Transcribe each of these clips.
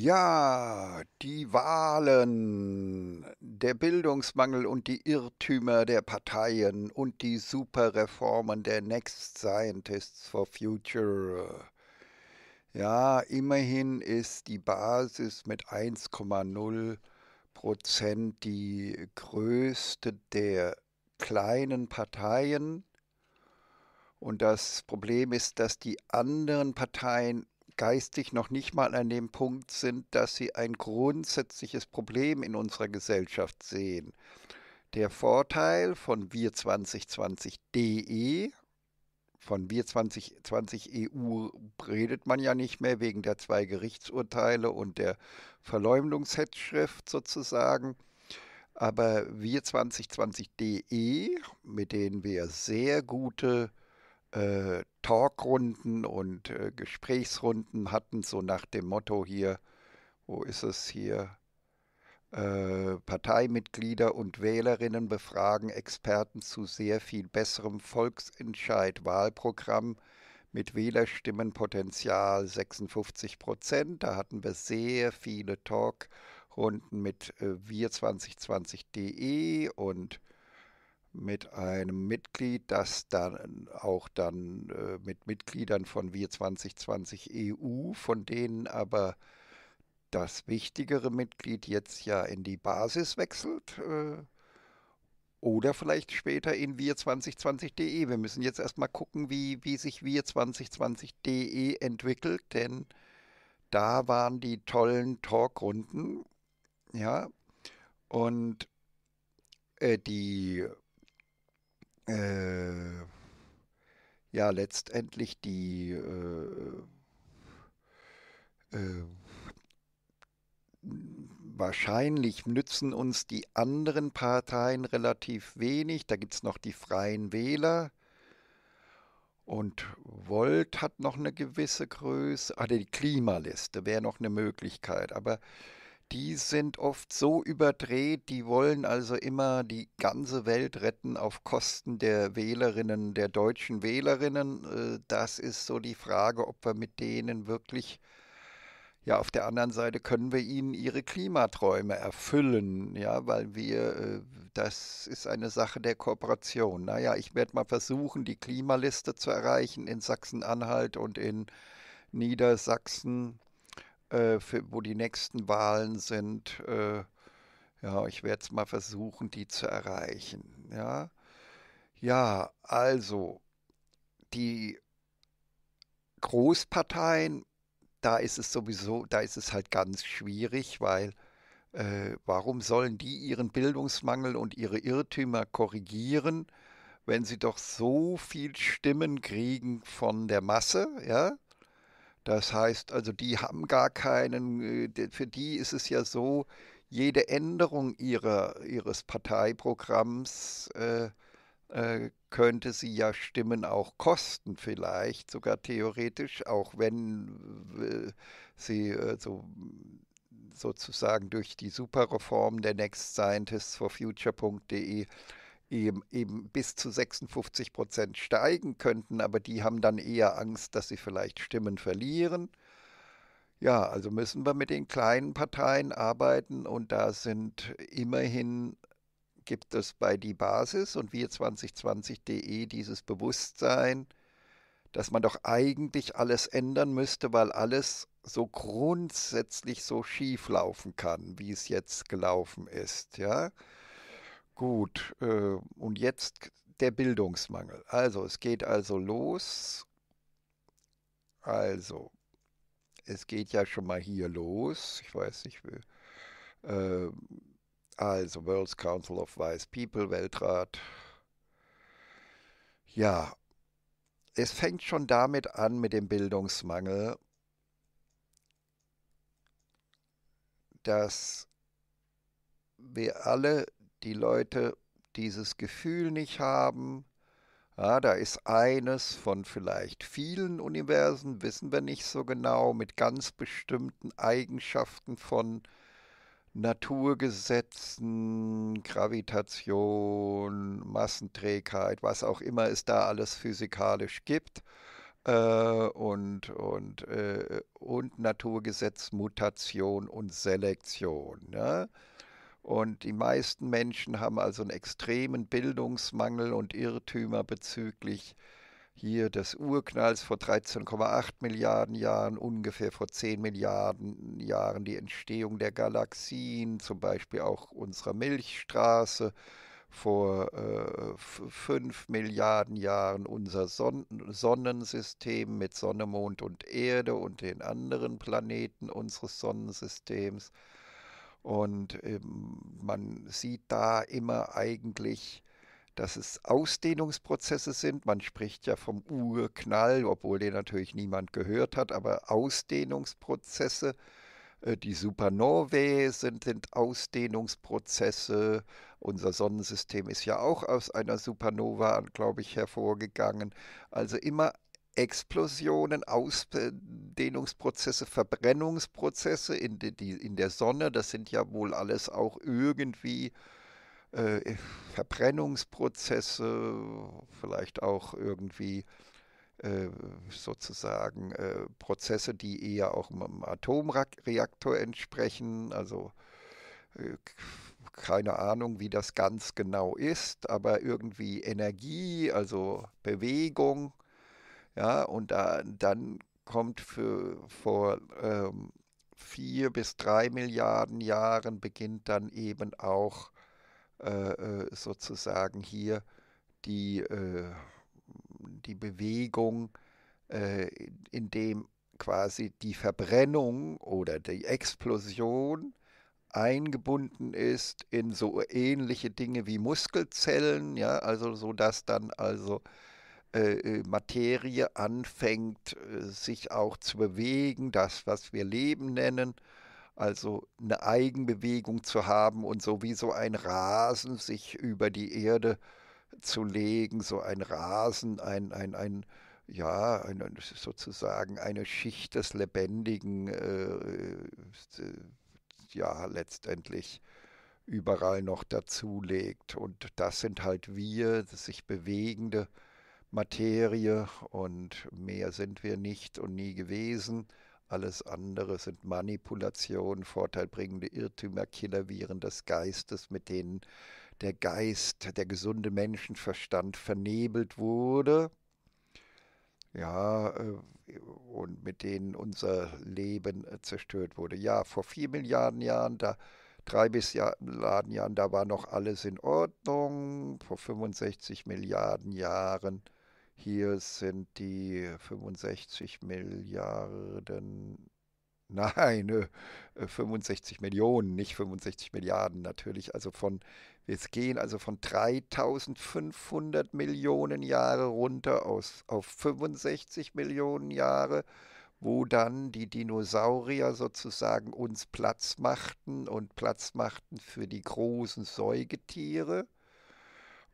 Ja, die Wahlen, der Bildungsmangel und die Irrtümer der Parteien und die Superreformen der Next Scientists for Future. Ja, immerhin ist die Basis mit 1,0 Prozent die größte der kleinen Parteien. Und das Problem ist, dass die anderen Parteien geistig noch nicht mal an dem Punkt sind, dass sie ein grundsätzliches Problem in unserer Gesellschaft sehen. Der Vorteil von Wir 2020.de, von Wir 2020eu redet man ja nicht mehr wegen der zwei Gerichtsurteile und der Verleumdungshetzschrift sozusagen. Aber wir 2020.de, mit denen wir sehr gute äh, Talkrunden und äh, Gesprächsrunden hatten, so nach dem Motto hier, wo ist es hier, äh, Parteimitglieder und Wählerinnen befragen Experten zu sehr viel besserem Volksentscheid, Wahlprogramm mit Wählerstimmenpotenzial 56 Prozent. Da hatten wir sehr viele Talkrunden mit äh, wir2020.de und mit einem Mitglied, das dann auch dann äh, mit Mitgliedern von Wir 2020 EU, von denen aber das wichtigere Mitglied jetzt ja in die Basis wechselt äh, oder vielleicht später in wir 2020.de. Wir müssen jetzt erstmal gucken, wie, wie sich wir 2020.de entwickelt, denn da waren die tollen Talkrunden, ja, und äh, die äh, ja letztendlich die äh, äh, wahrscheinlich nützen uns die anderen Parteien relativ wenig. Da gibt es noch die freien Wähler. Und Volt hat noch eine gewisse Größe. Ah, die Klimaliste wäre noch eine Möglichkeit. Aber die sind oft so überdreht, die wollen also immer die ganze Welt retten auf Kosten der Wählerinnen, der deutschen Wählerinnen. Äh, das ist so die Frage, ob wir mit denen wirklich, ja, auf der anderen Seite können wir ihnen ihre Klimaträume erfüllen, ja, weil wir, äh, das ist eine Sache der Kooperation. Naja, ich werde mal versuchen, die Klimaliste zu erreichen in Sachsen-Anhalt und in Niedersachsen äh, für, wo die nächsten Wahlen sind. Äh, ja, ich werde es mal versuchen, die zu erreichen. Ja, ja also die Großparteien, da ist es sowieso, da ist es halt ganz schwierig, weil äh, warum sollen die ihren Bildungsmangel und ihre Irrtümer korrigieren, wenn sie doch so viel Stimmen kriegen von der Masse, ja? Das heißt also, die haben gar keinen, äh, für die ist es ja so, jede Änderung ihrer, ihres Parteiprogramms äh, äh, könnte sie ja Stimmen auch kosten, vielleicht sogar theoretisch, auch wenn äh, sie so sozusagen durch die Superreform der Next Scientists for Future.de eben, bis zu 56 Prozent steigen könnten, aber die haben dann eher Angst, dass sie vielleicht Stimmen verlieren. Ja, also müssen wir mit den kleinen Parteien arbeiten und da sind immerhin gibt es bei die Basis und wir2020.de dieses Bewusstsein, dass man doch eigentlich alles ändern müsste, weil alles so grundsätzlich so schief laufen kann, wie es jetzt gelaufen ist, ja? Gut, äh, und jetzt der Bildungsmangel. Also, es geht also los. Also, es geht ja schon mal hier los. Ich weiß nicht, wie. Äh, also, World Council of Wise People, Weltrat. Ja, es fängt schon damit an mit dem Bildungsmangel, dass wir alle die Leute dieses Gefühl nicht haben. Ja, da ist eines von vielleicht vielen Universen, wissen wir nicht so genau, mit ganz bestimmten Eigenschaften von Naturgesetzen, Gravitation, Massenträgheit, was auch immer es da alles physikalisch gibt. Äh, und, und, äh, und Naturgesetz, Mutation und Selektion. Ne? Und die meisten Menschen haben also einen extremen Bildungsmangel und Irrtümer bezüglich hier des Urknalls vor 13,8 Milliarden Jahren, ungefähr vor 10 Milliarden Jahren die Entstehung der Galaxien, zum Beispiel auch unserer Milchstraße, vor äh, 5 Milliarden Jahren unser Son Sonnensystem mit Sonne, Mond und Erde und den anderen Planeten unseres Sonnensystems. Und ähm, man sieht da immer eigentlich, dass es Ausdehnungsprozesse sind. Man spricht ja vom Urknall, obwohl den natürlich niemand gehört hat, aber Ausdehnungsprozesse. Äh, die Supernovae sind, sind Ausdehnungsprozesse. Unser Sonnensystem ist ja auch aus einer Supernova, glaube ich, hervorgegangen. Also immer Explosionen, Ausdehnungsprozesse, Verbrennungsprozesse in, die, in der Sonne, das sind ja wohl alles auch irgendwie äh, Verbrennungsprozesse, vielleicht auch irgendwie äh, sozusagen äh, Prozesse, die eher auch einem Atomreaktor entsprechen, also äh, keine Ahnung, wie das ganz genau ist, aber irgendwie Energie, also Bewegung, ja, und da, dann kommt für, vor ähm, vier bis drei Milliarden Jahren beginnt dann eben auch äh, äh, sozusagen hier die, äh, die Bewegung, äh, in dem quasi die Verbrennung oder die Explosion eingebunden ist in so ähnliche Dinge wie Muskelzellen, ja, also so dass dann also äh, äh, Materie anfängt, äh, sich auch zu bewegen, das, was wir Leben nennen, also eine Eigenbewegung zu haben und so wie so ein Rasen sich über die Erde zu legen, so ein Rasen, ein, ein, ein ja, ein, sozusagen eine Schicht des Lebendigen, äh, ja, letztendlich überall noch dazulegt. Und das sind halt wir, das sich bewegende Materie und mehr sind wir nicht und nie gewesen. Alles andere sind Manipulationen, vorteilbringende Irrtümer, Killerviren des Geistes, mit denen der Geist, der gesunde Menschenverstand vernebelt wurde. Ja, äh, und mit denen unser Leben äh, zerstört wurde. Ja, vor vier Milliarden Jahren, da drei Milliarden Jahren, da war noch alles in Ordnung. Vor 65 Milliarden Jahren hier sind die 65 Milliarden Nein, 65 äh, Millionen, nicht 65 Milliarden natürlich. Also von, jetzt gehen also von 3500 Millionen Jahre runter aus, auf 65 Millionen Jahre, wo dann die Dinosaurier sozusagen uns Platz machten und Platz machten für die großen Säugetiere.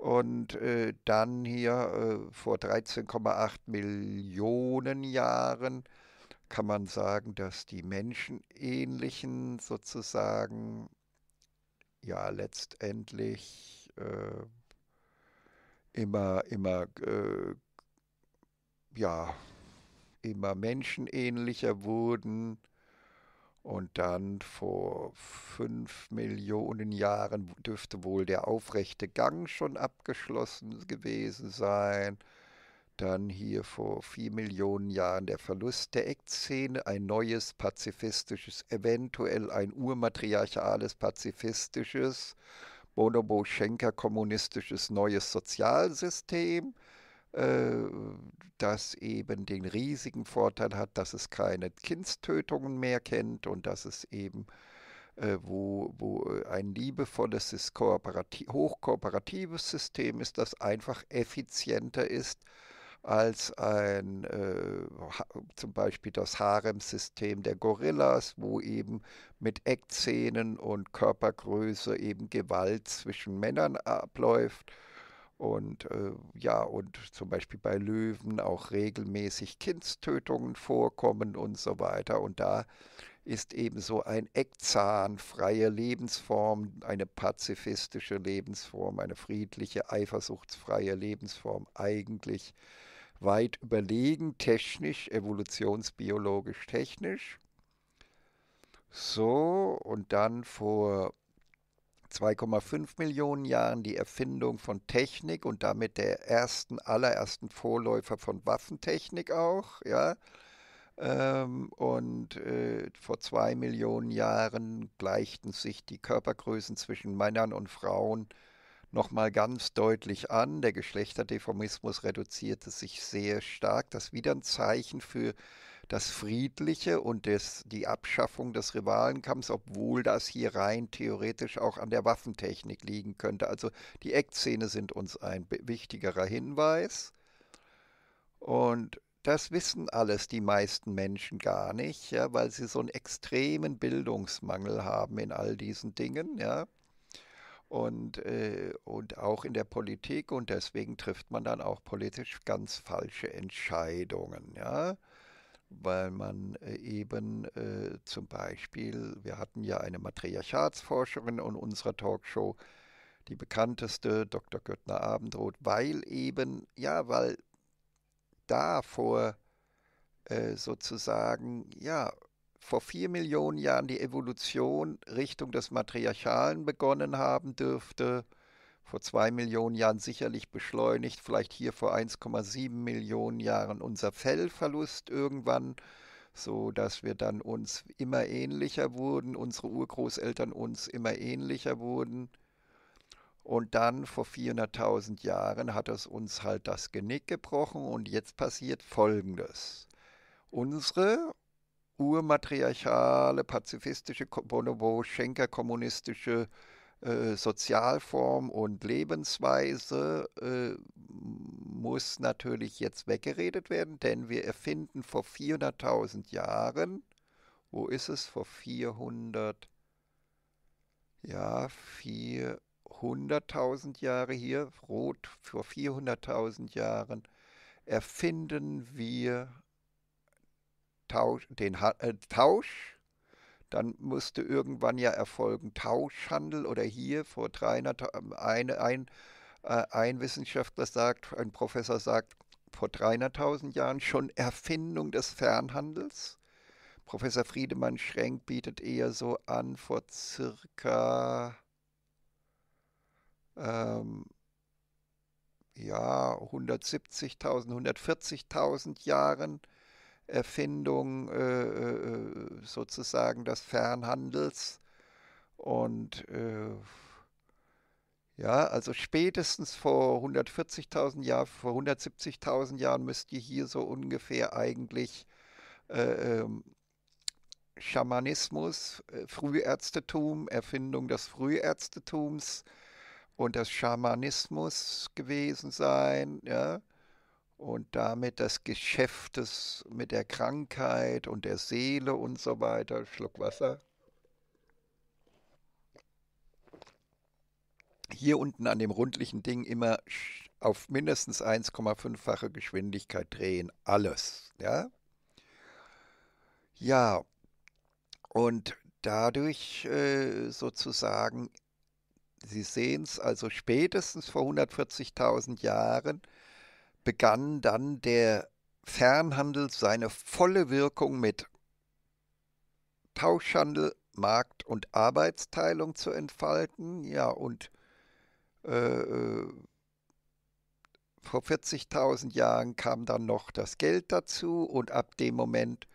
Und äh, dann hier äh, vor 13,8 Millionen Jahren kann man sagen, dass die menschenähnlichen sozusagen ja letztendlich äh, immer, immer, äh, ja, immer menschenähnlicher wurden und dann vor fünf Millionen Jahren dürfte wohl der aufrechte Gang schon abgeschlossen gewesen sein. Dann hier vor vier Millionen Jahren der Verlust der Eckzähne, ein neues pazifistisches, eventuell ein urmatriarchales pazifistisches, Bonobo-Schenker kommunistisches neues Sozialsystem äh, das eben den riesigen Vorteil hat, dass es keine Kindstötungen mehr kennt und dass es eben äh, wo, wo äh, ein liebevolles, hochkooperatives System ist, das einfach effizienter ist als ein äh, zum Beispiel das Harem-System der Gorillas, wo eben mit Eckzähnen und Körpergröße eben Gewalt zwischen Männern abläuft und äh, ja, und zum Beispiel bei Löwen auch regelmäßig Kindstötungen vorkommen und so weiter. Und da ist eben so ein Eckzahn, freie Lebensform, eine pazifistische Lebensform, eine friedliche, eifersuchtsfreie Lebensform eigentlich weit überlegen, technisch, evolutionsbiologisch, technisch. So, und dann vor 2,5 Millionen Jahren die Erfindung von Technik und damit der ersten, allerersten Vorläufer von Waffentechnik auch, ja. Ähm, und äh, vor zwei Millionen Jahren gleichten sich die Körpergrößen zwischen Männern und Frauen nochmal ganz deutlich an. Der Geschlechterdeformismus reduzierte sich sehr stark. Das ist wieder ein Zeichen für das Friedliche und des, die Abschaffung des Rivalenkampfs, obwohl das hier rein theoretisch auch an der Waffentechnik liegen könnte. Also die Eckzähne sind uns ein wichtigerer Hinweis. Und das wissen alles die meisten Menschen gar nicht, ja, weil sie so einen extremen Bildungsmangel haben in all diesen Dingen, ja. Und, äh, und auch in der Politik und deswegen trifft man dann auch politisch ganz falsche Entscheidungen, ja weil man äh, eben äh, zum Beispiel, wir hatten ja eine Matriarchatsforscherin in unserer Talkshow, die bekannteste, Dr. Göttner Abendroth, weil eben, ja, weil da vor äh, sozusagen, ja, vor vier Millionen Jahren die Evolution Richtung des Matriarchalen begonnen haben dürfte vor zwei Millionen Jahren sicherlich beschleunigt, vielleicht hier vor 1,7 Millionen Jahren unser Fellverlust irgendwann, so dass wir dann uns immer ähnlicher wurden, unsere Urgroßeltern uns immer ähnlicher wurden. Und dann vor 400.000 Jahren hat es uns halt das Genick gebrochen und jetzt passiert Folgendes. Unsere urmatriarchale, pazifistische, bonobo-schenker-kommunistische äh, äh, Sozialform und Lebensweise äh, muss natürlich jetzt weggeredet werden, denn wir erfinden vor 400.000 Jahren, wo ist es, vor 400, ja, 400.000 Jahre hier, rot, vor 400.000 Jahren, erfinden wir Tausch, den äh, Tausch dann musste irgendwann ja erfolgen Tauschhandel oder hier vor 300, ähm, ein, ein, äh, ein Wissenschaftler sagt, ein Professor sagt, vor 300.000 Jahren schon Erfindung des Fernhandels. Professor Friedemann Schrenk bietet eher so an, vor circa ähm, ja, 170.000, 140.000 Jahren Erfindung äh, äh, äh, sozusagen des Fernhandels. Und äh, ja, also spätestens vor 140.000 Jahren, vor 170.000 Jahren müsste hier so ungefähr eigentlich äh, ähm, Schamanismus, äh, Frühärztetum, Erfindung des Frühärztetums und des Schamanismus gewesen sein. Ja und damit das Geschäft des, mit der Krankheit und der Seele und so weiter. Schluck Wasser. Hier unten an dem rundlichen Ding immer auf mindestens 1,5-fache Geschwindigkeit drehen. Alles. Ja, ja, und dadurch äh, sozusagen, Sie sehen es, also spätestens vor 140.000 Jahren begann dann der Fernhandel seine volle Wirkung mit Tauschhandel, Markt- und Arbeitsteilung zu entfalten. Ja, und äh, äh vor 40.000 Jahren kam dann noch das Geld dazu und ab dem Moment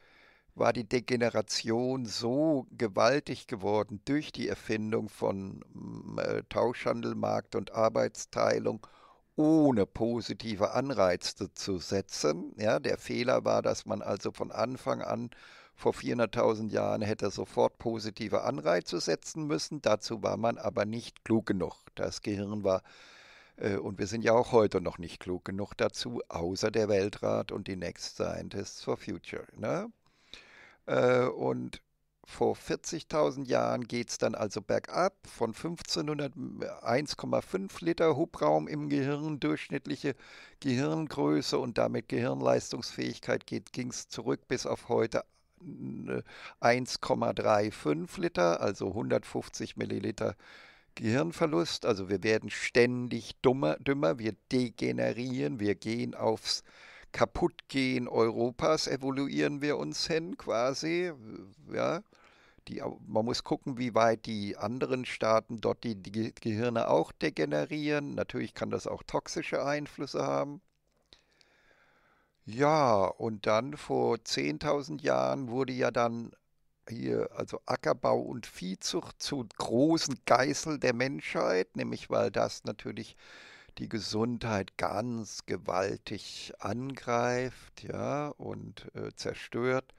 war die Degeneration so gewaltig geworden durch die Erfindung von mm, äh, Tauschhandel, Markt und Arbeitsteilung ohne positive Anreize zu setzen. Ja, der Fehler war, dass man also von Anfang an vor 400.000 Jahren hätte sofort positive Anreize setzen müssen. Dazu war man aber nicht klug genug. Das Gehirn war, äh, und wir sind ja auch heute noch nicht klug genug dazu, außer der Weltrat und die Next Scientists for Future. Ne? Äh, und vor 40.000 Jahren geht es dann also bergab von 1500 1,5 Liter Hubraum im Gehirn, durchschnittliche Gehirngröße und damit Gehirnleistungsfähigkeit ging es zurück bis auf heute 1,35 Liter, also 150 Milliliter Gehirnverlust. Also wir werden ständig dummer, dümmer, wir degenerieren, wir gehen aufs Kaputtgehen Europas, evoluieren wir uns hin quasi. Ja. Die, man muss gucken, wie weit die anderen Staaten dort die, die Gehirne auch degenerieren. Natürlich kann das auch toxische Einflüsse haben. Ja, und dann vor 10.000 Jahren wurde ja dann hier, also Ackerbau und Viehzucht zu großen Geißel der Menschheit, nämlich weil das natürlich die Gesundheit ganz gewaltig angreift, ja, und äh, zerstört.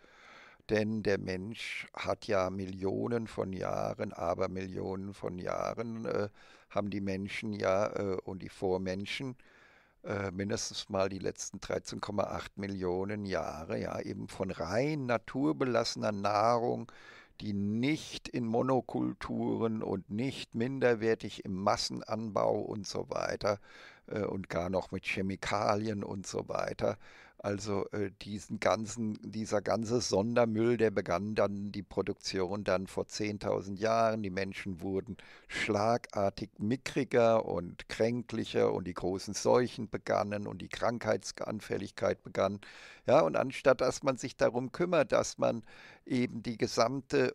Denn der Mensch hat ja Millionen von Jahren, aber Millionen von Jahren äh, haben die Menschen ja äh, und die Vormenschen äh, mindestens mal die letzten 13,8 Millionen Jahre ja eben von rein naturbelassener Nahrung, die nicht in Monokulturen und nicht minderwertig im Massenanbau und so weiter äh, und gar noch mit Chemikalien und so weiter also äh, diesen ganzen, dieser ganze Sondermüll, der begann dann die Produktion dann vor 10.000 Jahren. Die Menschen wurden schlagartig mickriger und kränklicher und die großen Seuchen begannen und die Krankheitsanfälligkeit begann. Ja, und anstatt dass man sich darum kümmert, dass man eben die gesamte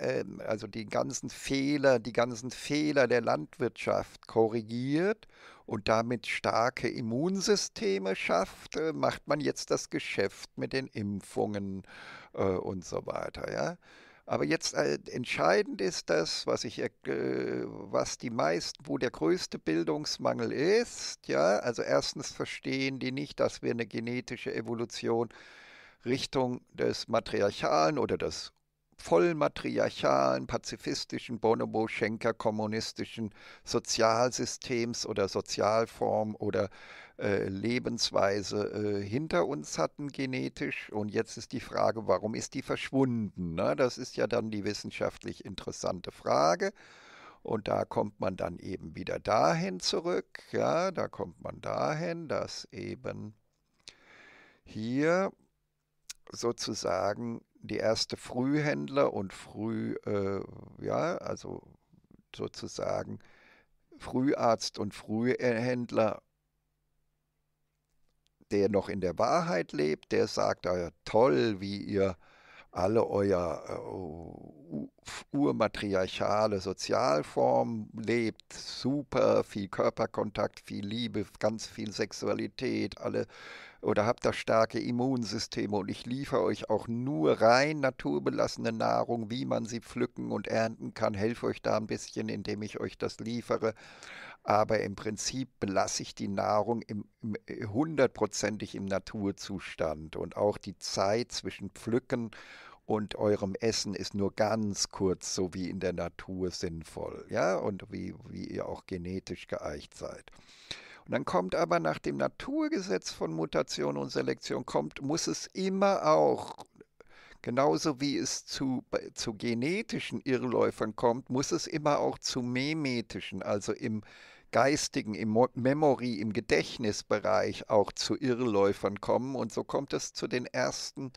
ähm, also die ganzen Fehler, die ganzen Fehler der Landwirtschaft korrigiert und damit starke Immunsysteme schafft, äh, macht man jetzt das Geschäft mit den Impfungen äh, und so weiter, ja. Aber jetzt äh, entscheidend ist das, was ich, äh, was die meisten, wo der größte Bildungsmangel ist, ja. Also erstens verstehen die nicht, dass wir eine genetische Evolution Richtung des Matriarchalen oder des voll matriarchalen, pazifistischen, Bonobo-Schenker-kommunistischen Sozialsystems oder Sozialform oder äh, Lebensweise äh, hinter uns hatten genetisch. Und jetzt ist die Frage, warum ist die verschwunden? Ne? Das ist ja dann die wissenschaftlich interessante Frage. Und da kommt man dann eben wieder dahin zurück. Ja, da kommt man dahin, dass eben hier sozusagen die erste Frühhändler und früh, äh, ja, also sozusagen Früharzt und Frühhändler, der noch in der Wahrheit lebt, der sagt, ah ja, toll, wie ihr alle euer uh, urmatriarchale Sozialform lebt, super, viel Körperkontakt, viel Liebe, ganz viel Sexualität, alle oder habt das starke Immunsysteme und ich liefere euch auch nur rein naturbelassene Nahrung, wie man sie pflücken und ernten kann, helfe euch da ein bisschen, indem ich euch das liefere. Aber im Prinzip belasse ich die Nahrung im, im, äh, hundertprozentig im Naturzustand und auch die Zeit zwischen Pflücken und eurem Essen ist nur ganz kurz, so wie in der Natur sinnvoll, ja, und wie, wie ihr auch genetisch geeicht seid. Und dann kommt aber nach dem Naturgesetz von Mutation und Selektion, kommt, muss es immer auch Genauso wie es zu, zu genetischen Irrläufern kommt, muss es immer auch zu memetischen, also im geistigen, im Memory, im Gedächtnisbereich auch zu Irrläufern kommen. Und so kommt es zu den ersten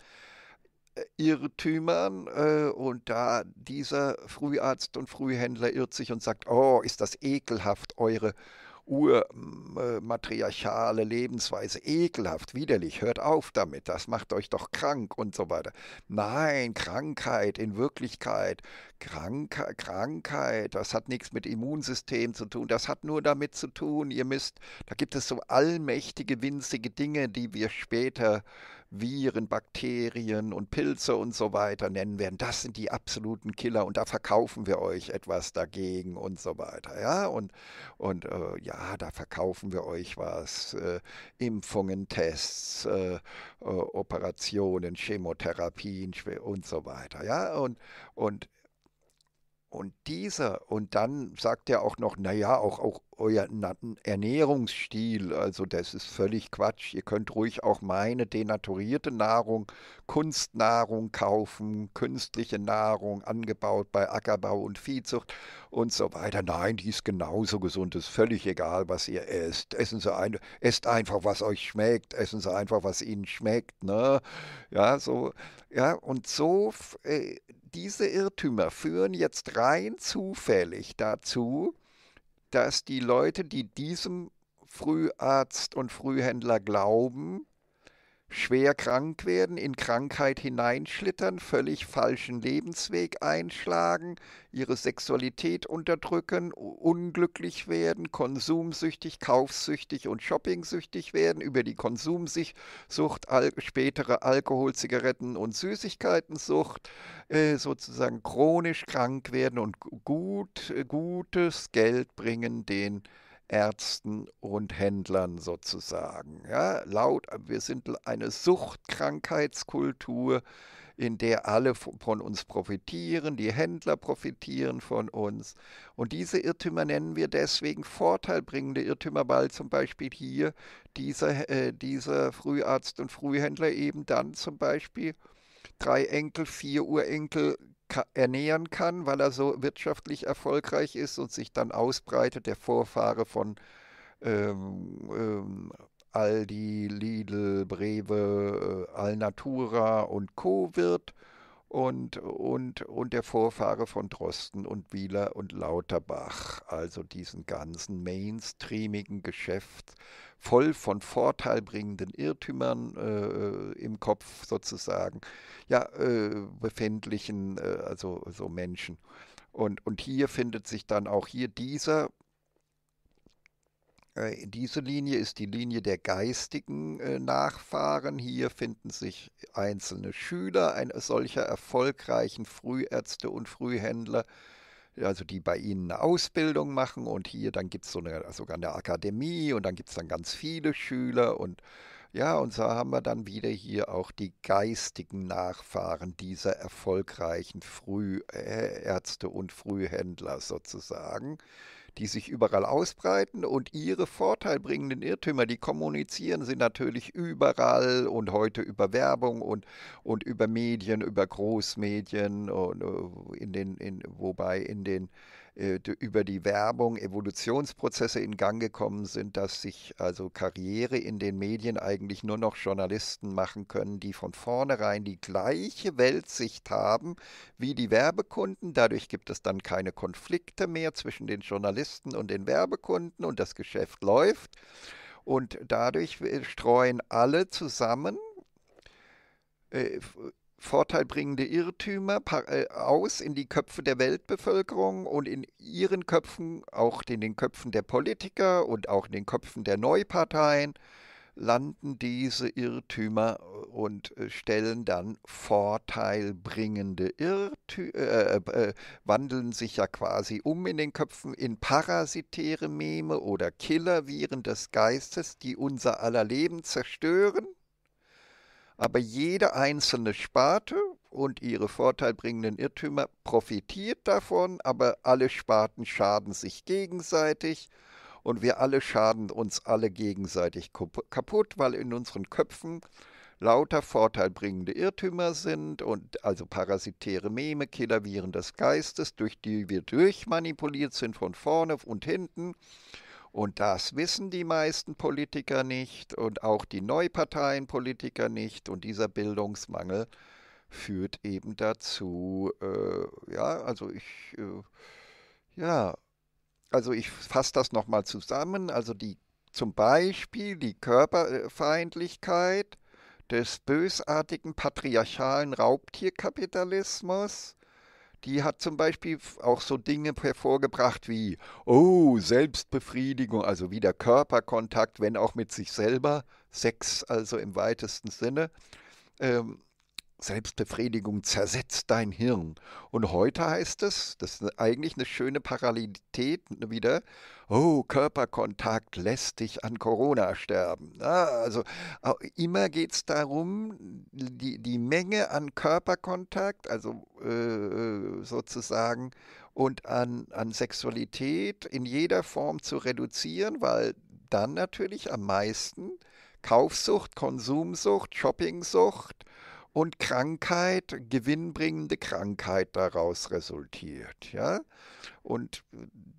äh, Irrtümern. Äh, und da dieser Früharzt und Frühhändler irrt sich und sagt, oh, ist das ekelhaft, eure äh, urmatriarchale Lebensweise, ekelhaft, widerlich, hört auf damit, das macht euch doch krank und so weiter. Nein, Krankheit in Wirklichkeit, Krank Krankheit, das hat nichts mit Immunsystem zu tun, das hat nur damit zu tun, ihr müsst, da gibt es so allmächtige, winzige Dinge, die wir später Viren, Bakterien und Pilze und so weiter nennen werden. Das sind die absoluten Killer und da verkaufen wir euch etwas dagegen und so weiter. Ja, und, und äh, ja, da verkaufen wir euch was. Äh, Impfungen, Tests, äh, äh Operationen, Chemotherapien und so weiter. Ja, und, und und dieser, und dann sagt er auch noch, naja, auch, auch euer Ernährungsstil. Also das ist völlig Quatsch. Ihr könnt ruhig auch meine denaturierte Nahrung, Kunstnahrung kaufen, künstliche Nahrung, angebaut bei Ackerbau und Viehzucht und so weiter. Nein, die ist genauso gesund. Ist völlig egal, was ihr esst. Essen Sie ein, esst einfach, was euch schmeckt. Essen Sie einfach, was Ihnen schmeckt. Ne? Ja, so. Ja, und so, äh, diese Irrtümer führen jetzt rein zufällig dazu, dass die Leute, die diesem Früharzt und Frühhändler glauben, schwer krank werden, in Krankheit hineinschlittern, völlig falschen Lebensweg einschlagen, ihre Sexualität unterdrücken, unglücklich werden, konsumsüchtig, kaufsüchtig und shoppingsüchtig werden, über die Konsumsucht, al spätere Alkohol, Zigaretten und Süßigkeitensucht, äh, sozusagen chronisch krank werden und gut, gutes Geld bringen den Ärzten und Händlern sozusagen. Ja, laut, wir sind eine Suchtkrankheitskultur, in der alle von uns profitieren, die Händler profitieren von uns. Und diese Irrtümer nennen wir deswegen vorteilbringende Irrtümer, weil zum Beispiel hier dieser, äh, dieser Früharzt und Frühhändler eben dann zum Beispiel drei Enkel, vier Urenkel ernähren kann, weil er so wirtschaftlich erfolgreich ist und sich dann ausbreitet, der Vorfahre von ähm, ähm, Aldi, Lidl, Breve, äh, Alnatura und Co. wird und, und, und der Vorfahre von Drosten und Wieler und Lauterbach, also diesen ganzen mainstreamigen Geschäft, voll von vorteilbringenden Irrtümern äh, im Kopf sozusagen, ja, äh, befindlichen, äh, also so Menschen. Und, und hier findet sich dann auch hier dieser äh, diese Linie ist die Linie der geistigen äh, Nachfahren. Hier finden sich einzelne Schüler solcher erfolgreichen Frühärzte und Frühhändler, also die bei ihnen eine Ausbildung machen und hier dann gibt es so eine, sogar eine Akademie und dann gibt es dann ganz viele Schüler und ja, und so haben wir dann wieder hier auch die geistigen Nachfahren dieser erfolgreichen Frühärzte äh, und Frühhändler sozusagen die sich überall ausbreiten und ihre vorteilbringenden Irrtümer, die kommunizieren sie natürlich überall und heute über Werbung und, und über Medien, über Großmedien, und, äh, in den, in, wobei in den äh, über die Werbung Evolutionsprozesse in Gang gekommen sind, dass sich also Karriere in den Medien eigentlich nur noch Journalisten machen können, die von vornherein die gleiche Weltsicht haben wie die Werbekunden. Dadurch gibt es dann keine Konflikte mehr zwischen den Journalisten und den Werbekunden und das Geschäft läuft. Und dadurch äh, streuen alle zusammen äh, vorteilbringende Irrtümer äh, aus in die Köpfe der Weltbevölkerung und in ihren Köpfen, auch in den Köpfen der Politiker und auch in den Köpfen der Neuparteien, landen diese Irrtümer äh, und äh, stellen dann vorteilbringende Irrtümer, äh, äh, wandeln sich ja quasi um in den Köpfen in parasitäre Meme oder Killerviren des Geistes, die unser aller Leben zerstören aber jede einzelne Sparte und ihre vorteilbringenden Irrtümer profitiert davon, aber alle Sparten schaden sich gegenseitig und wir alle schaden uns alle gegenseitig kaputt, weil in unseren Köpfen lauter vorteilbringende Irrtümer sind und also parasitäre Meme, Killer Viren des Geistes, durch die wir durchmanipuliert sind von vorne und hinten und das wissen die meisten Politiker nicht und auch die Neuparteienpolitiker nicht. Und dieser Bildungsmangel führt eben dazu, äh, ja, also ich, äh, ja, also ich fasse das nochmal zusammen. Also die zum Beispiel die Körperfeindlichkeit des bösartigen patriarchalen Raubtierkapitalismus, die hat zum Beispiel auch so Dinge hervorgebracht wie, oh, Selbstbefriedigung, also wieder Körperkontakt, wenn auch mit sich selber, Sex also im weitesten Sinne. Ähm, Selbstbefriedigung zersetzt dein Hirn. Und heute heißt es, das ist eigentlich eine schöne Parallelität wieder, oh, Körperkontakt lässt dich an Corona sterben. Ah, also immer geht es darum, die, die Menge an Körperkontakt, also äh, äh, sozusagen, und an, an Sexualität in jeder Form zu reduzieren, weil dann natürlich am meisten Kaufsucht, Konsumsucht, Shoppingsucht, und Krankheit, gewinnbringende Krankheit daraus resultiert. Ja? Und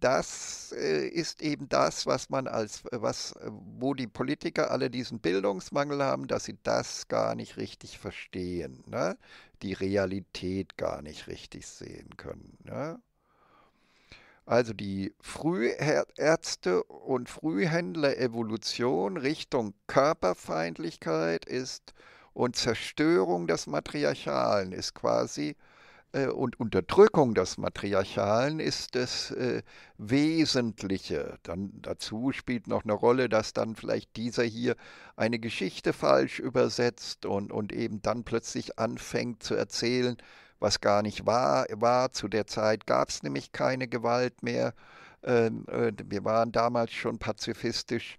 das äh, ist eben das, was man als, äh, was, äh, wo die Politiker alle diesen Bildungsmangel haben, dass sie das gar nicht richtig verstehen, ne? die Realität gar nicht richtig sehen können. Ne? Also die Frühärzte und Frühhändler-Evolution Richtung Körperfeindlichkeit ist und Zerstörung des Matriarchalen ist quasi äh, und Unterdrückung des Matriarchalen ist das äh, Wesentliche. Dann dazu spielt noch eine Rolle, dass dann vielleicht dieser hier eine Geschichte falsch übersetzt und, und eben dann plötzlich anfängt zu erzählen, was gar nicht wahr war. Zu der Zeit gab es nämlich keine Gewalt mehr. Ähm, äh, wir waren damals schon pazifistisch.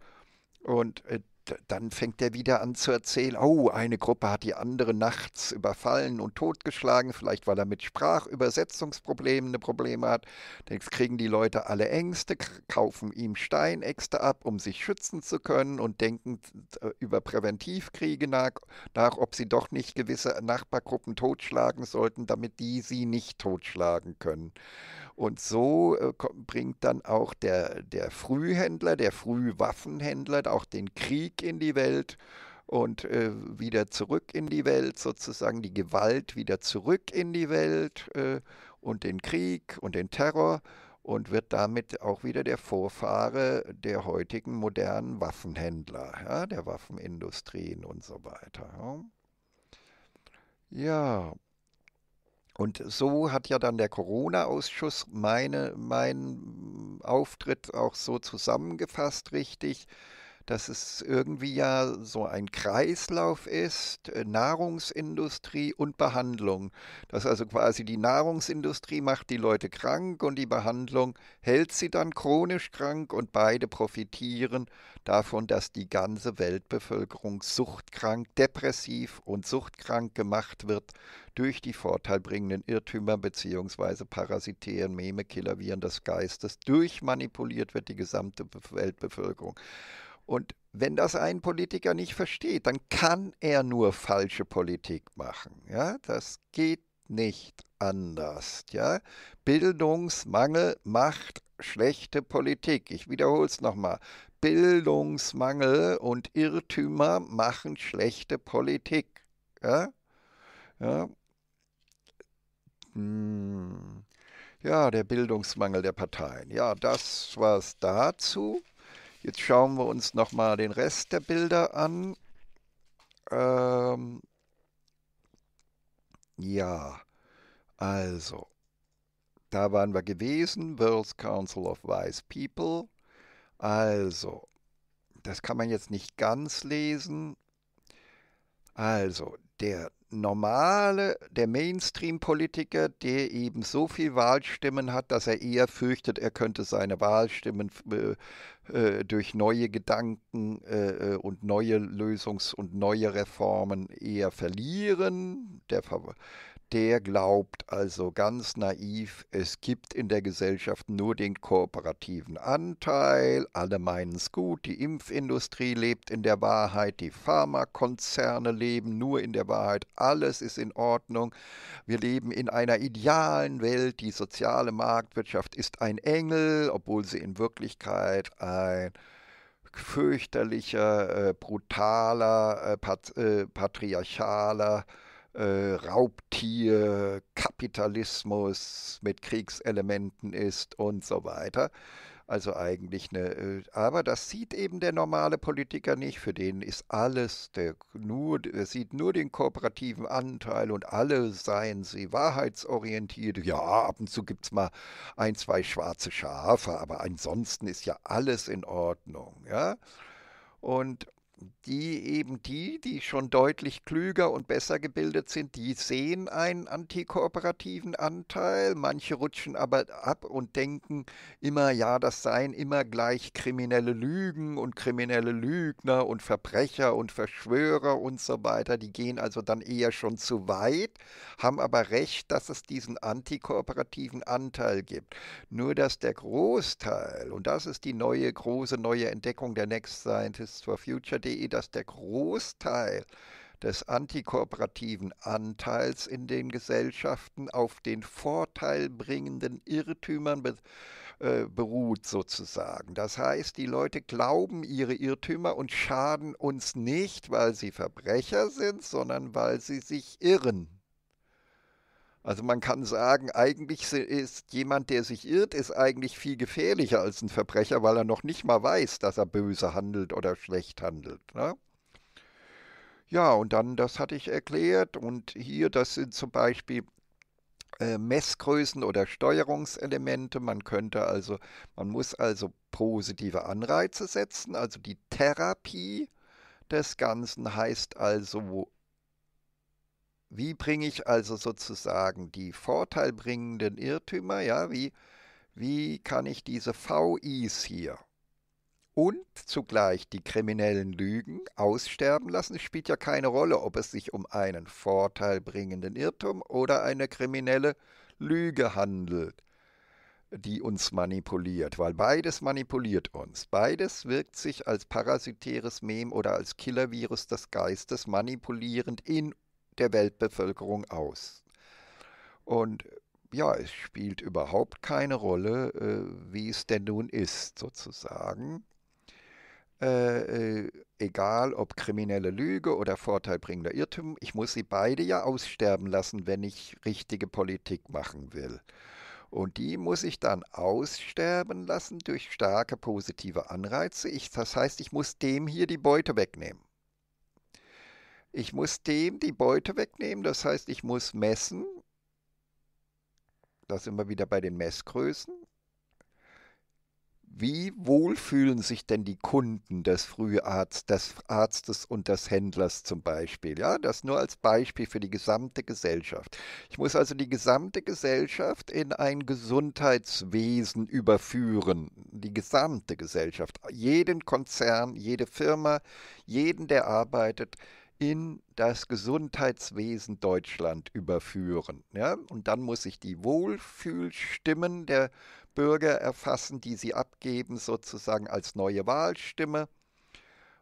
Und äh, dann fängt er wieder an zu erzählen, oh, eine Gruppe hat die andere nachts überfallen und totgeschlagen, vielleicht weil er mit Sprachübersetzungsproblemen Probleme hat. Jetzt kriegen die Leute alle Ängste, kaufen ihm Steinäxte ab, um sich schützen zu können und denken über Präventivkriege nach, nach ob sie doch nicht gewisse Nachbargruppen totschlagen sollten, damit die sie nicht totschlagen können. Und so äh, bringt dann auch der, der Frühhändler, der Frühwaffenhändler auch den Krieg in die Welt und äh, wieder zurück in die Welt, sozusagen die Gewalt wieder zurück in die Welt äh, und den Krieg und den Terror und wird damit auch wieder der Vorfahre der heutigen modernen Waffenhändler, ja, der Waffenindustrien und so weiter. Ja. ja. Und so hat ja dann der Corona-Ausschuss meine, meinen Auftritt auch so zusammengefasst, richtig dass es irgendwie ja so ein Kreislauf ist, äh, Nahrungsindustrie und Behandlung. Dass also quasi die Nahrungsindustrie macht die Leute krank und die Behandlung hält sie dann chronisch krank und beide profitieren davon, dass die ganze Weltbevölkerung suchtkrank, depressiv und suchtkrank gemacht wird durch die vorteilbringenden Irrtümer bzw. parasitären Meme-Killer-Viren des Geistes durchmanipuliert wird die gesamte Weltbevölkerung. Und wenn das ein Politiker nicht versteht, dann kann er nur falsche Politik machen. Ja, das geht nicht anders. Ja, Bildungsmangel macht schlechte Politik. Ich wiederhole es nochmal. Bildungsmangel und Irrtümer machen schlechte Politik. Ja? Ja. Hm. ja, der Bildungsmangel der Parteien. Ja, das war's dazu. Jetzt schauen wir uns nochmal den Rest der Bilder an. Ähm, ja, also, da waren wir gewesen, World Council of Wise People. Also, das kann man jetzt nicht ganz lesen. Also, der normale, der Mainstream-Politiker, der eben so viel Wahlstimmen hat, dass er eher fürchtet, er könnte seine Wahlstimmen äh, äh, durch neue Gedanken äh, äh, und neue Lösungs- und neue Reformen eher verlieren. Der Ver der glaubt also ganz naiv, es gibt in der Gesellschaft nur den kooperativen Anteil, alle meinen es gut, die Impfindustrie lebt in der Wahrheit, die Pharmakonzerne leben nur in der Wahrheit, alles ist in Ordnung, wir leben in einer idealen Welt, die soziale Marktwirtschaft ist ein Engel, obwohl sie in Wirklichkeit ein fürchterlicher, äh, brutaler, äh, äh, patriarchaler, äh, Raubtier, Kapitalismus mit Kriegselementen ist und so weiter. Also eigentlich eine, äh, aber das sieht eben der normale Politiker nicht. Für den ist alles, der nur, er sieht nur den kooperativen Anteil und alle seien sie wahrheitsorientiert. Ja, ab und zu gibt es mal ein, zwei schwarze Schafe, aber ansonsten ist ja alles in Ordnung. Ja? Und die eben die, die schon deutlich klüger und besser gebildet sind, die sehen einen antikooperativen Anteil. Manche rutschen aber ab und denken immer, ja, das seien immer gleich kriminelle Lügen und kriminelle Lügner und Verbrecher und Verschwörer und so weiter. Die gehen also dann eher schon zu weit, haben aber recht, dass es diesen antikooperativen Anteil gibt. Nur dass der Großteil, und das ist die neue große neue Entdeckung der Next Scientists for Future, BSI, dass der Großteil des antikooperativen Anteils in den Gesellschaften auf den vorteilbringenden Irrtümern be äh, beruht sozusagen. Das heißt, die Leute glauben ihre Irrtümer und schaden uns nicht, weil sie Verbrecher sind, sondern weil sie sich irren. Also man kann sagen, eigentlich ist jemand, der sich irrt, ist eigentlich viel gefährlicher als ein Verbrecher, weil er noch nicht mal weiß, dass er böse handelt oder schlecht handelt. Ne? Ja, und dann, das hatte ich erklärt. Und hier, das sind zum Beispiel äh, Messgrößen oder Steuerungselemente. Man könnte also, man muss also positive Anreize setzen. Also die Therapie des Ganzen heißt also wie bringe ich also sozusagen die vorteilbringenden Irrtümer, ja, wie, wie kann ich diese VIs hier und zugleich die kriminellen Lügen aussterben lassen? Es spielt ja keine Rolle, ob es sich um einen vorteilbringenden Irrtum oder eine kriminelle Lüge handelt, die uns manipuliert, weil beides manipuliert uns. Beides wirkt sich als parasitäres Mem oder als Killervirus des Geistes manipulierend in der Weltbevölkerung aus. Und ja, es spielt überhaupt keine Rolle, äh, wie es denn nun ist, sozusagen. Äh, äh, egal ob kriminelle Lüge oder vorteilbringender Irrtum, ich muss sie beide ja aussterben lassen, wenn ich richtige Politik machen will. Und die muss ich dann aussterben lassen durch starke positive Anreize. Ich, das heißt, ich muss dem hier die Beute wegnehmen. Ich muss dem die Beute wegnehmen, das heißt, ich muss messen. Da sind wir wieder bei den Messgrößen. Wie wohl fühlen sich denn die Kunden des Früharztes des Arztes und des Händlers zum Beispiel? Ja, das nur als Beispiel für die gesamte Gesellschaft. Ich muss also die gesamte Gesellschaft in ein Gesundheitswesen überführen. Die gesamte Gesellschaft. Jeden Konzern, jede Firma, jeden, der arbeitet, in das Gesundheitswesen Deutschland überführen. Ja? Und dann muss ich die Wohlfühlstimmen der Bürger erfassen, die sie abgeben, sozusagen als neue Wahlstimme.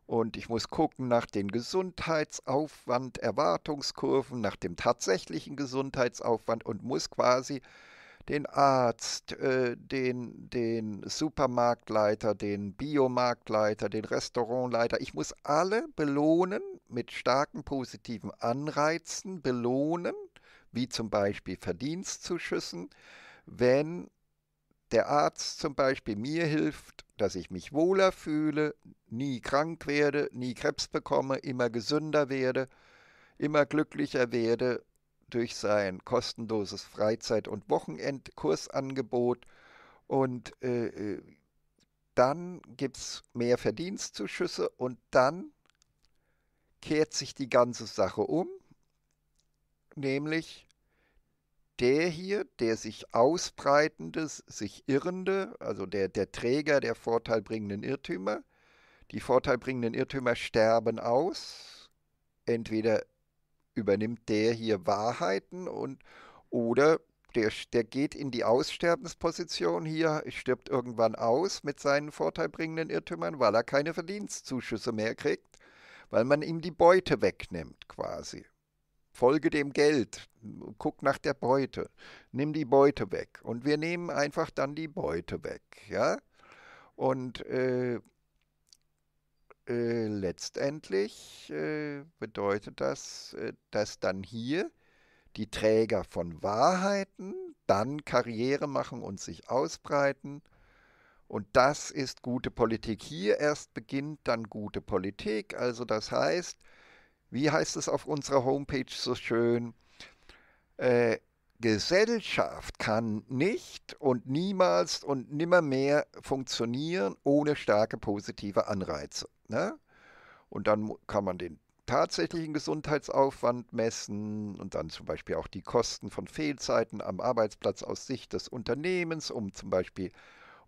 Und ich muss gucken nach den Gesundheitsaufwand, Erwartungskurven, nach dem tatsächlichen Gesundheitsaufwand und muss quasi den Arzt, äh, den, den Supermarktleiter, den Biomarktleiter, den Restaurantleiter. Ich muss alle belohnen mit starken positiven Anreizen, belohnen, wie zum Beispiel Verdienstzuschüssen, wenn der Arzt zum Beispiel mir hilft, dass ich mich wohler fühle, nie krank werde, nie Krebs bekomme, immer gesünder werde, immer glücklicher werde, durch sein kostenloses Freizeit- und Wochenendkursangebot. Und äh, äh dann gibt es mehr Verdienstzuschüsse und dann kehrt sich die ganze Sache um, nämlich der hier, der sich ausbreitende, sich irrende, also der, der Träger der vorteilbringenden Irrtümer, die vorteilbringenden Irrtümer sterben aus, entweder übernimmt der hier Wahrheiten und oder der, der geht in die Aussterbensposition hier, stirbt irgendwann aus mit seinen vorteilbringenden Irrtümern, weil er keine Verdienstzuschüsse mehr kriegt, weil man ihm die Beute wegnimmt quasi. Folge dem Geld, guck nach der Beute, nimm die Beute weg. Und wir nehmen einfach dann die Beute weg, ja. Und äh, äh, letztendlich äh, bedeutet das, äh, dass dann hier die Träger von Wahrheiten dann Karriere machen und sich ausbreiten. Und das ist gute Politik. Hier erst beginnt dann gute Politik. Also das heißt, wie heißt es auf unserer Homepage so schön, äh, Gesellschaft kann nicht und niemals und nimmermehr funktionieren ohne starke positive Anreize. Ne? Und dann kann man den tatsächlichen Gesundheitsaufwand messen und dann zum Beispiel auch die Kosten von Fehlzeiten am Arbeitsplatz aus Sicht des Unternehmens, um zum Beispiel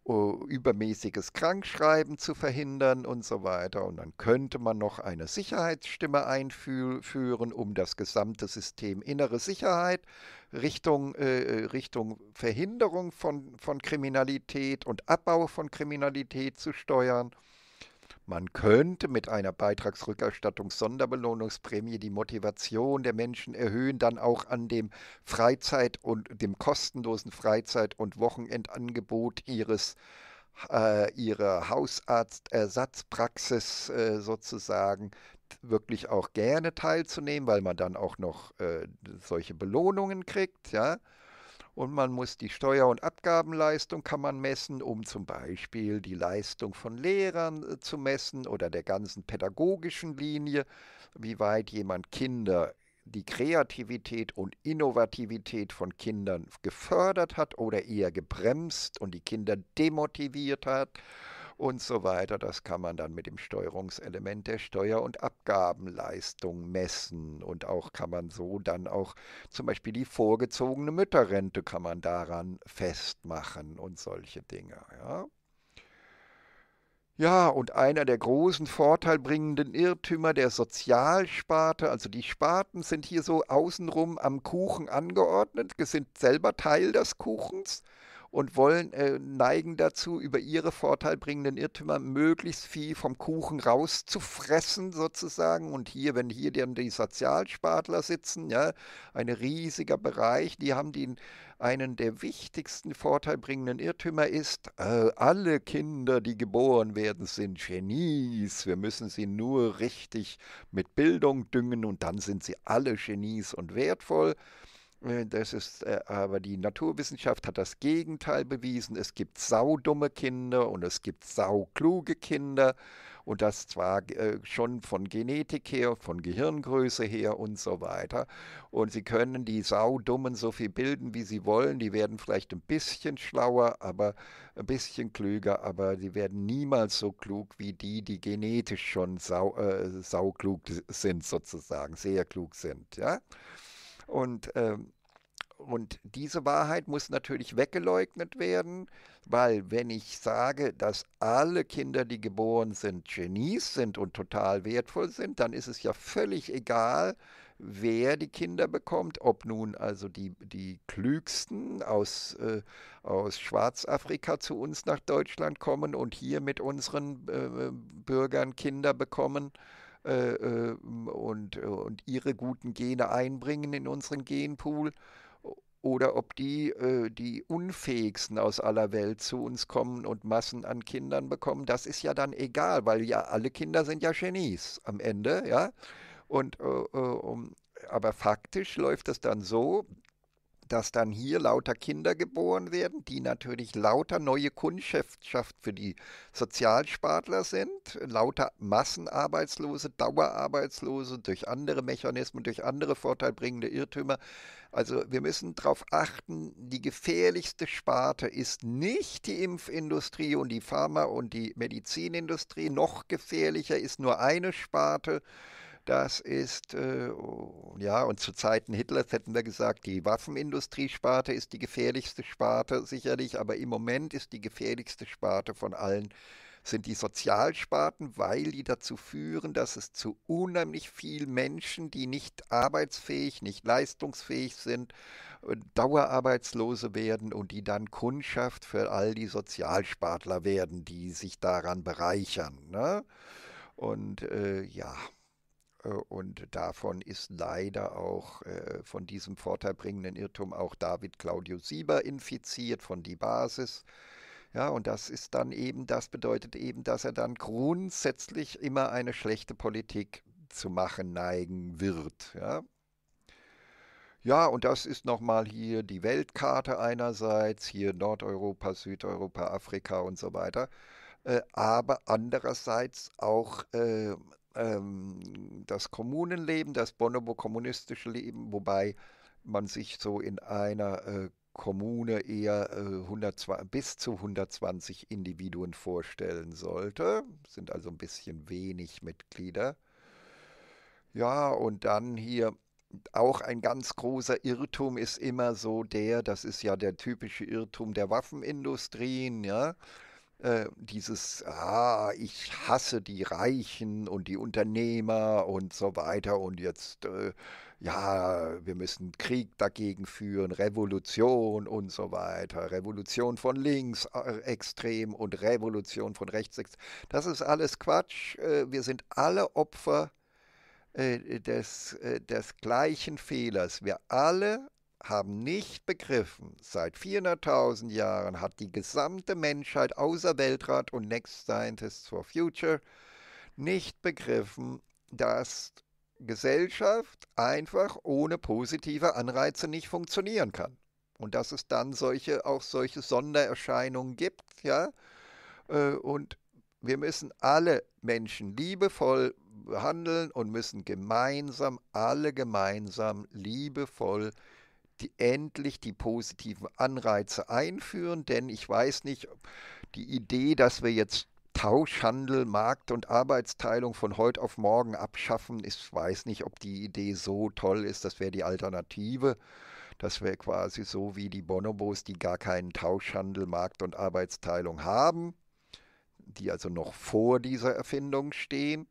übermäßiges Krankschreiben zu verhindern und so weiter. Und dann könnte man noch eine Sicherheitsstimme einführen, um das gesamte System innere Sicherheit Richtung, äh, äh, Richtung Verhinderung von, von Kriminalität und Abbau von Kriminalität zu steuern. Man könnte mit einer Sonderbelohnungsprämie die Motivation der Menschen erhöhen, dann auch an dem Freizeit- und dem kostenlosen Freizeit- und Wochenendangebot ihres äh, ihrer Hausarztersatzpraxis äh, sozusagen wirklich auch gerne teilzunehmen, weil man dann auch noch äh, solche Belohnungen kriegt, ja und man muss die Steuer- und Abgabenleistung kann man messen, um zum Beispiel die Leistung von Lehrern äh, zu messen oder der ganzen pädagogischen Linie, wie weit jemand Kinder die Kreativität und Innovativität von Kindern gefördert hat oder eher gebremst und die Kinder demotiviert hat und so weiter. Das kann man dann mit dem Steuerungselement der Steuer- und Abgabenleistung messen und auch kann man so dann auch zum Beispiel die vorgezogene Mütterrente kann man daran festmachen und solche Dinge. Ja. Ja, und einer der großen vorteilbringenden Irrtümer der Sozialsparte, also die Sparten sind hier so außenrum am Kuchen angeordnet, sind selber Teil des Kuchens und wollen äh, neigen dazu, über ihre vorteilbringenden Irrtümer möglichst viel vom Kuchen rauszufressen sozusagen. Und hier, wenn hier dann die Sozialspartler sitzen, ja, ein riesiger Bereich, die haben den einen der wichtigsten vorteilbringenden Irrtümer ist, äh, alle Kinder, die geboren werden, sind Genies. Wir müssen sie nur richtig mit Bildung düngen und dann sind sie alle Genies und wertvoll. Äh, das ist äh, aber die Naturwissenschaft hat das Gegenteil bewiesen. Es gibt saudumme Kinder und es gibt saukluge Kinder und das zwar äh, schon von Genetik her, von Gehirngröße her und so weiter. Und sie können die Saudummen so viel bilden, wie sie wollen. Die werden vielleicht ein bisschen schlauer, aber ein bisschen klüger, aber sie werden niemals so klug wie die, die genetisch schon sau, äh, sauklug sind, sozusagen, sehr klug sind. Ja. Und, ähm, und diese Wahrheit muss natürlich weggeleugnet werden, weil wenn ich sage, dass alle Kinder, die geboren sind, Genies sind und total wertvoll sind, dann ist es ja völlig egal, wer die Kinder bekommt, ob nun also die, die Klügsten aus, äh, aus Schwarzafrika zu uns nach Deutschland kommen und hier mit unseren äh, Bürgern Kinder bekommen äh, ähm, und, äh, und ihre guten Gene einbringen in unseren Genpool oder ob die, äh, die Unfähigsten aus aller Welt zu uns kommen und Massen an Kindern bekommen, das ist ja dann egal, weil ja alle Kinder sind ja Genies am Ende, ja. Und, aber faktisch läuft es dann so, dass dann hier lauter Kinder geboren werden, die natürlich lauter neue Kundschaft für die Sozialspartler sind, lauter Massenarbeitslose, Dauerarbeitslose durch andere Mechanismen, durch andere vorteilbringende Irrtümer. Also wir müssen darauf achten, die gefährlichste Sparte ist nicht die Impfindustrie und die Pharma- und die Medizinindustrie. Noch gefährlicher ist nur eine Sparte. Das ist, äh, ja, und zu Zeiten Hitlers hätten wir gesagt, die Waffenindustriesparte ist die gefährlichste Sparte sicherlich, aber im Moment ist die gefährlichste Sparte von allen sind die Sozialsparten, weil die dazu führen, dass es zu unheimlich vielen Menschen, die nicht arbeitsfähig, nicht leistungsfähig sind, äh, Dauerarbeitslose werden und die dann Kundschaft für all die Sozialspartler werden, die sich daran bereichern. Ne? Und äh, ja. Äh, und davon ist leider auch äh, von diesem vorteilbringenden Irrtum auch David Claudius Sieber infiziert von die Basis. Ja, und das ist dann eben, das bedeutet eben, dass er dann grundsätzlich immer eine schlechte Politik zu machen neigen wird. Ja, ja und das ist nochmal hier die Weltkarte einerseits, hier Nordeuropa, Südeuropa, Afrika und so weiter, äh, aber andererseits auch äh, ähm, das Kommunenleben, das Bonobo kommunistische Leben, wobei man sich so in einer äh, Kommune eher äh, 120, bis zu 120 Individuen vorstellen sollte. Sind also ein bisschen wenig Mitglieder. Ja, und dann hier auch ein ganz großer Irrtum ist immer so der, das ist ja der typische Irrtum der Waffenindustrien, ja äh, dieses, ah, ich hasse die Reichen und die Unternehmer und so weiter und jetzt, äh, ja, wir müssen Krieg dagegen führen, Revolution und so weiter, Revolution von links äh, extrem und Revolution von rechts extrem. Das ist alles Quatsch. Äh, wir sind alle Opfer äh, des, des gleichen Fehlers. Wir alle haben nicht begriffen, seit 400.000 Jahren hat die gesamte Menschheit außer Weltrat und Next Scientists for Future nicht begriffen, dass Gesellschaft einfach ohne positive Anreize nicht funktionieren kann. Und dass es dann solche, auch solche Sondererscheinungen gibt, ja. Äh, und wir müssen alle Menschen liebevoll behandeln und müssen gemeinsam, alle gemeinsam liebevoll behandeln die, endlich die positiven Anreize einführen, denn ich weiß nicht, die Idee, dass wir jetzt Tauschhandel, Markt und Arbeitsteilung von heute auf morgen abschaffen, ich weiß nicht, ob die Idee so toll ist, das wäre die Alternative. Das wäre quasi so wie die Bonobos, die gar keinen Tauschhandel, Markt und Arbeitsteilung haben, die also noch vor dieser Erfindung stehen.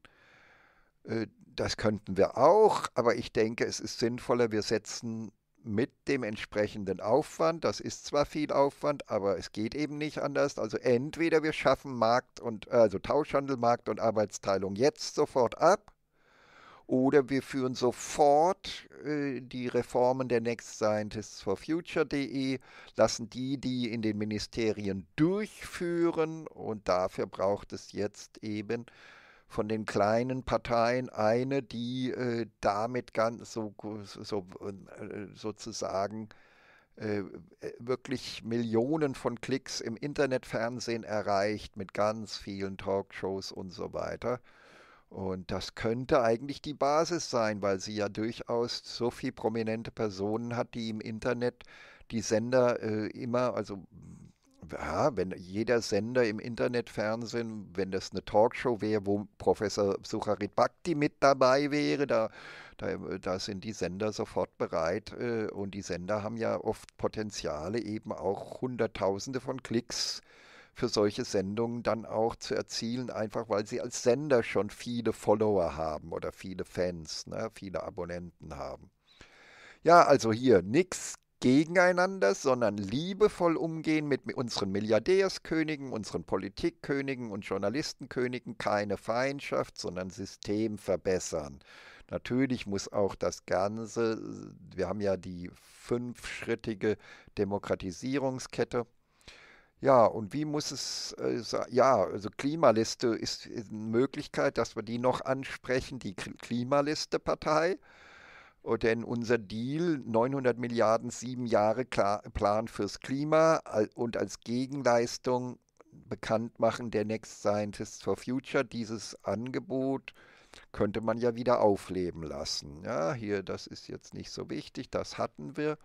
Äh, das könnten wir auch, aber ich denke, es ist sinnvoller, wir setzen mit dem entsprechenden Aufwand. Das ist zwar viel Aufwand, aber es geht eben nicht anders. Also entweder wir schaffen Markt und also Tauschhandel, Markt und Arbeitsteilung jetzt sofort ab, oder wir führen sofort äh, die Reformen der Next Scientists for Future.de, lassen die die in den Ministerien durchführen und dafür braucht es jetzt eben von den kleinen Parteien eine, die äh, damit ganz so, so äh, sozusagen äh, wirklich Millionen von Klicks im Internetfernsehen erreicht mit ganz vielen Talkshows und so weiter. Und das könnte eigentlich die Basis sein, weil sie ja durchaus so viele prominente Personen hat, die im Internet die Sender äh, immer, also ja, wenn jeder Sender im Internetfernsehen, wenn das eine Talkshow wäre, wo Professor Sucharit Bhakti mit dabei wäre, da, da, da sind die Sender sofort bereit. Äh, und die Sender haben ja oft Potenziale, eben auch Hunderttausende von Klicks für solche Sendungen dann auch zu erzielen, einfach weil sie als Sender schon viele Follower haben oder viele Fans, ne, viele Abonnenten haben. Ja, also hier nichts gegeneinander, sondern liebevoll umgehen mit unseren Milliardärskönigen, unseren Politikkönigen und Journalistenkönigen. Keine Feindschaft, sondern System verbessern. Natürlich muss auch das Ganze, wir haben ja die fünfschrittige Demokratisierungskette. Ja, und wie muss es, äh, ja, also Klimaliste ist eine Möglichkeit, dass wir die noch ansprechen, die Klimaliste-Partei denn unser Deal 900 Milliarden sieben Jahre Plan fürs Klima und als Gegenleistung bekannt machen der Next Scientists for Future. Dieses Angebot könnte man ja wieder aufleben lassen. Ja, hier, das ist jetzt nicht so wichtig, das hatten wir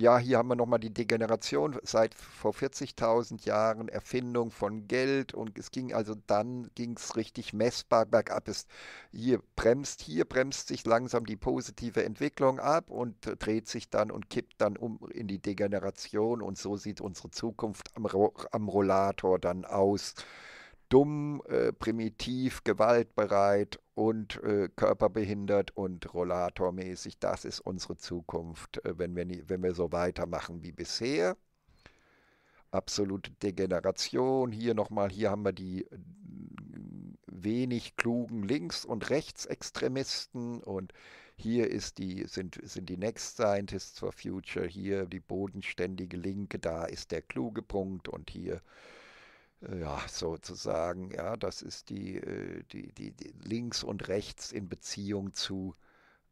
ja, hier haben wir nochmal die Degeneration seit vor 40.000 Jahren, Erfindung von Geld und es ging also dann, ging es richtig messbar bergab. Es hier bremst, hier bremst sich langsam die positive Entwicklung ab und dreht sich dann und kippt dann um in die Degeneration und so sieht unsere Zukunft am, am Rollator dann aus dumm, äh, primitiv, gewaltbereit und äh, körperbehindert und rollatormäßig. Das ist unsere Zukunft, äh, wenn, wir nie, wenn wir so weitermachen wie bisher. Absolute Degeneration. Hier nochmal, hier haben wir die äh, wenig klugen Links- und Rechtsextremisten und hier ist die, sind, sind die Next Scientists for Future, hier die bodenständige Linke, da ist der kluge Punkt und hier äh, ja, sozusagen, ja, das ist die, äh, die, die, die links und rechts in Beziehung zu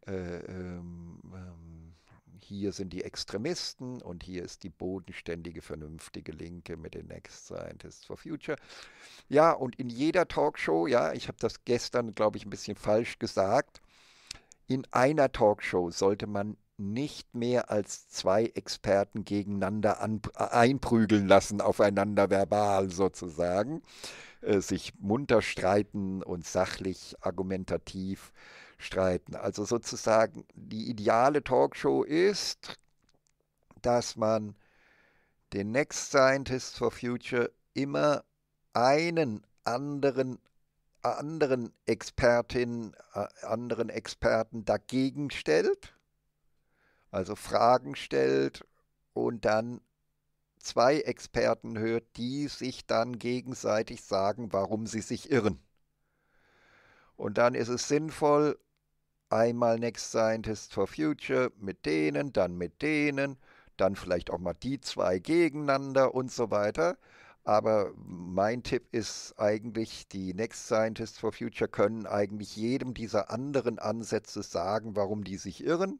äh, ähm, ähm, hier sind die Extremisten und hier ist die bodenständige, vernünftige Linke mit den Next Scientists for Future. Ja, und in jeder Talkshow, ja, ich habe das gestern, glaube ich, ein bisschen falsch gesagt, in einer Talkshow sollte man nicht mehr als zwei Experten gegeneinander an, äh, einprügeln lassen, aufeinander verbal sozusagen, äh, sich munter streiten und sachlich argumentativ streiten. Also sozusagen die ideale Talkshow ist, dass man den Next Scientist for Future immer einen anderen äh, anderen Expertin, äh, anderen Experten dagegen stellt also Fragen stellt und dann zwei Experten hört, die sich dann gegenseitig sagen, warum sie sich irren. Und dann ist es sinnvoll, einmal Next Scientist for Future mit denen, dann mit denen, dann vielleicht auch mal die zwei gegeneinander und so weiter. Aber mein Tipp ist eigentlich, die Next Scientists for Future können eigentlich jedem dieser anderen Ansätze sagen, warum die sich irren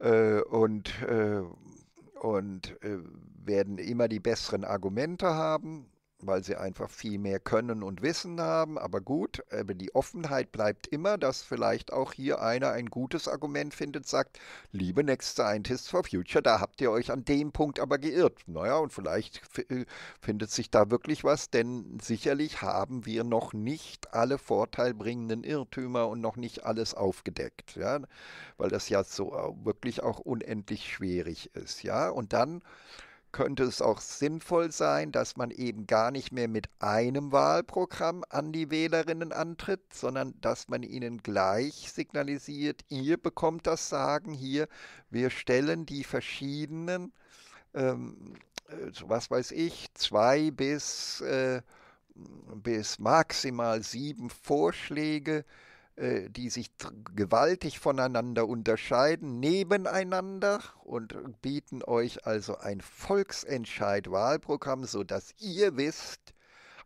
äh, und, äh, und äh, werden immer die besseren Argumente haben weil sie einfach viel mehr können und Wissen haben. Aber gut, die Offenheit bleibt immer, dass vielleicht auch hier einer ein gutes Argument findet, sagt, liebe Next Scientists for Future, da habt ihr euch an dem Punkt aber geirrt. Naja, und vielleicht äh, findet sich da wirklich was, denn sicherlich haben wir noch nicht alle vorteilbringenden Irrtümer und noch nicht alles aufgedeckt, ja, weil das ja so wirklich auch unendlich schwierig ist, ja. Und dann könnte es auch sinnvoll sein, dass man eben gar nicht mehr mit einem Wahlprogramm an die Wählerinnen antritt, sondern dass man ihnen gleich signalisiert, ihr bekommt das Sagen hier, wir stellen die verschiedenen, ähm, äh, was weiß ich, zwei bis, äh, bis maximal sieben Vorschläge äh, die sich gewaltig voneinander unterscheiden, nebeneinander und bieten euch also ein Volksentscheid-Wahlprogramm, sodass ihr wisst,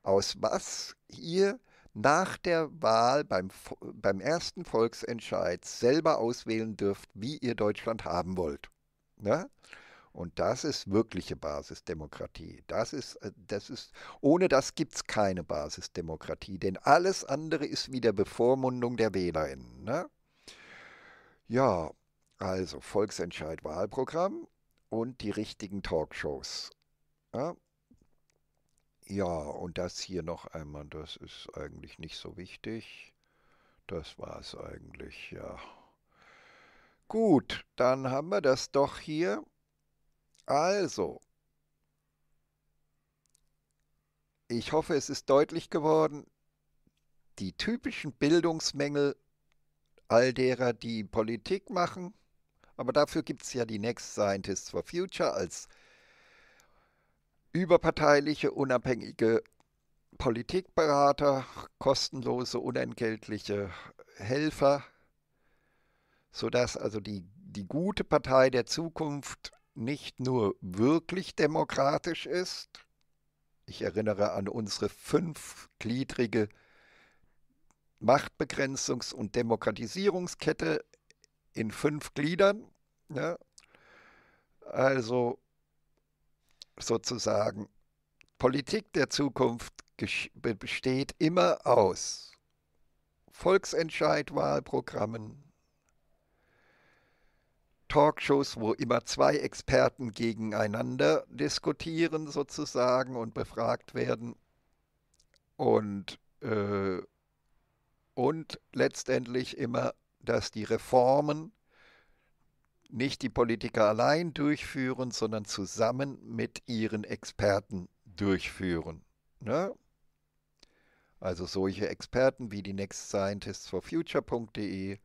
aus was ihr nach der Wahl beim, beim ersten Volksentscheid selber auswählen dürft, wie ihr Deutschland haben wollt. Ne? Und das ist wirkliche Basisdemokratie. Das ist, äh, das ist, ohne das gibt es keine Basisdemokratie, denn alles andere ist wie der Bevormundung der WählerInnen. Ne? Ja, also Volksentscheid Wahlprogramm und die richtigen Talkshows. Ja? ja, und das hier noch einmal, das ist eigentlich nicht so wichtig. Das war es eigentlich, ja. Gut, dann haben wir das doch hier. Also, ich hoffe, es ist deutlich geworden, die typischen Bildungsmängel all derer, die Politik machen, aber dafür gibt es ja die Next Scientists for Future als überparteiliche, unabhängige Politikberater, kostenlose, unentgeltliche Helfer, sodass also die, die gute Partei der Zukunft nicht nur wirklich demokratisch ist, ich erinnere an unsere fünfgliedrige Machtbegrenzungs- und Demokratisierungskette in fünf Gliedern, ja, ne? also sozusagen Politik der Zukunft besteht immer aus Volksentscheid-Wahlprogrammen, Talkshows, wo immer zwei Experten gegeneinander diskutieren sozusagen und befragt werden. Und, äh, und letztendlich immer, dass die Reformen nicht die Politiker allein durchführen, sondern zusammen mit ihren Experten durchführen. Ne? Also solche Experten wie die Next Scientists for Future.de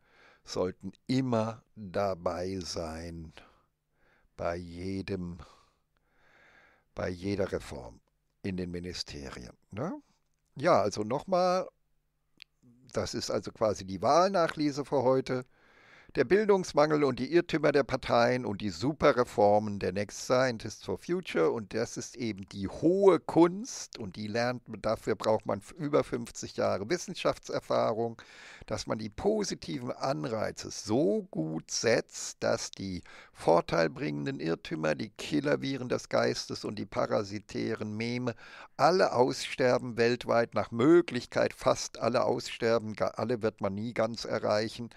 sollten immer dabei sein bei jedem, bei jeder Reform in den Ministerien. Ne? Ja, also nochmal, das ist also quasi die Wahlnachlese für heute der Bildungsmangel und die Irrtümer der Parteien und die Superreformen der Next Scientists for Future. Und das ist eben die hohe Kunst und die lernt, dafür braucht man über 50 Jahre Wissenschaftserfahrung, dass man die positiven Anreize so gut setzt, dass die vorteilbringenden Irrtümer, die Killerviren des Geistes und die parasitären Meme alle aussterben weltweit, nach Möglichkeit fast alle aussterben, alle wird man nie ganz erreichen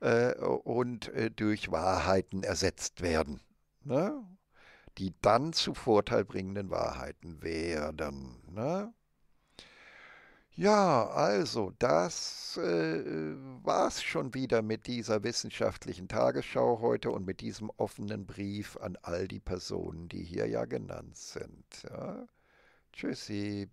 äh, und äh, durch Wahrheiten ersetzt werden. Ne? Die dann zu vorteilbringenden Wahrheiten werden. Ne? Ja, also das äh, war's schon wieder mit dieser wissenschaftlichen Tagesschau heute und mit diesem offenen Brief an all die Personen, die hier ja genannt sind. Ja? Tschüssi.